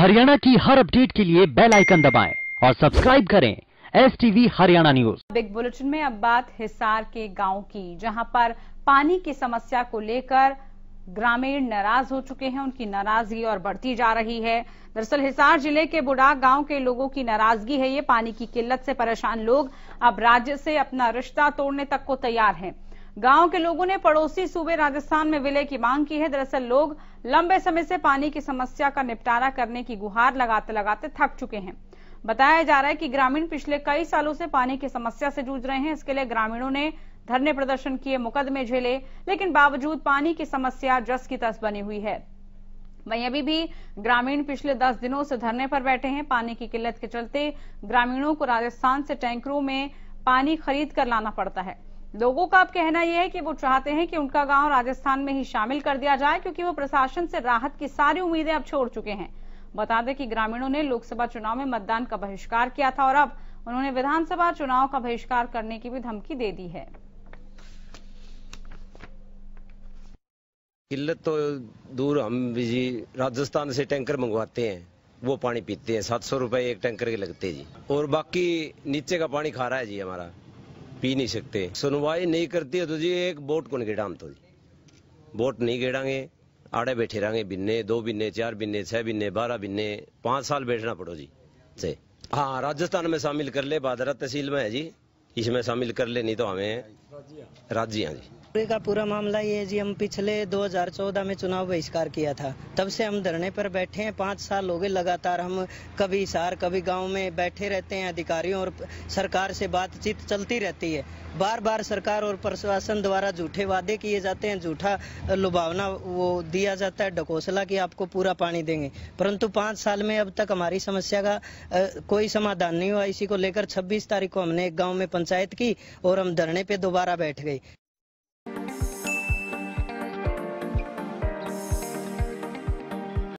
हरियाणा की हर अपडेट के लिए बेल आइकन दबाएं और सब्सक्राइब करें S TV Haryana news big bulletin में अब बात हिसार के गांव की जहां पर पानी की समस्या को लेकर ग्रामीण नाराज हो चुके हैं उनकी नाराजगी और बढ़ती जा रही है दरअसल हिसार जिले के बुडाक गांव के लोगों की नाराजगी है ये पानी की किल्लत से परेशान लोग अब राज्य से अपना रिश्ता तोड़ने तक को तैयार हैं गांव के लोगों ने पड़ोसी सूबे राजस्थान में विलय की मांग की है दरअसल लोग लंबे समय से पानी की समस्या का निपटारा करने की गुहार लगाते लगाते थक चुके हैं बताया जा रहा है कि ग्रामीण पिछले कई सालों से पानी की समस्या से जूझ रहे हैं इसके लिए ग्रामीणों ने धरने प्रदर्शन किए मुकदमे झेले लेकिन बावजूद पानी की समस्या जस की तस बनी हुई है वहीं अभी भी ग्रामीण पिछले दस दिनों से धरने पर बैठे हैं पानी की किल्लत के चलते ग्रामीणों को राजस्थान से टैंकरों में पानी खरीद कर लाना पड़ता है लोगों का अब कहना यह है कि वो चाहते हैं कि उनका गांव राजस्थान में ही शामिल कर दिया जाए क्योंकि वो प्रशासन से राहत की सारी उम्मीदें अब छोड़ चुके हैं बता दें कि ग्रामीणों ने लोकसभा चुनाव में मतदान का बहिष्कार किया था और अब उन्होंने विधानसभा चुनाव का बहिष्कार करने की भी धमकी दे दी है किल्लत तो दूर हम जी राजस्थान से टैंकर मंगवाते हैं वो पानी पीते हैं सात सौ रुपए एक टैंकर के लगते जी और बाकी नीचे का पानी खा रहा है जी हमारा पी नहीं सकते सुनवाई नहीं करती है तो जी एक बोट को गिराम तो जी वोट नहीं गिराएंगे आड़े बैठे रहेंगे बिन्ने दो बिन्ने चार बिन्ने छह बिन्ने बारह बिन्ने पांच साल बैठना पड़ो जी से हाँ राजस्थान में शामिल कर ले बादरा तहसील में है जी इसमें शामिल कर ले नहीं तो हमें राज्य हाँ जी का पूरा मामला ये जी हम पिछले 2014 में चुनाव बहिष्कार किया था तब से हम धरने पर बैठे हैं पाँच साल हो गए लगातार हम कभी सार कभी गांव में बैठे रहते हैं अधिकारियों और सरकार से बातचीत चलती रहती है बार बार सरकार और प्रशासन द्वारा झूठे वादे किए जाते हैं झूठा लुभावना वो दिया जाता है ढकोसला की आपको पूरा पानी देंगे परंतु पाँच साल में अब तक हमारी समस्या का कोई समाधान नहीं हुआ इसी को लेकर छब्बीस तारीख को हमने एक गाँव में पंचायत की और हम धरने पे दोबारा बैठ गए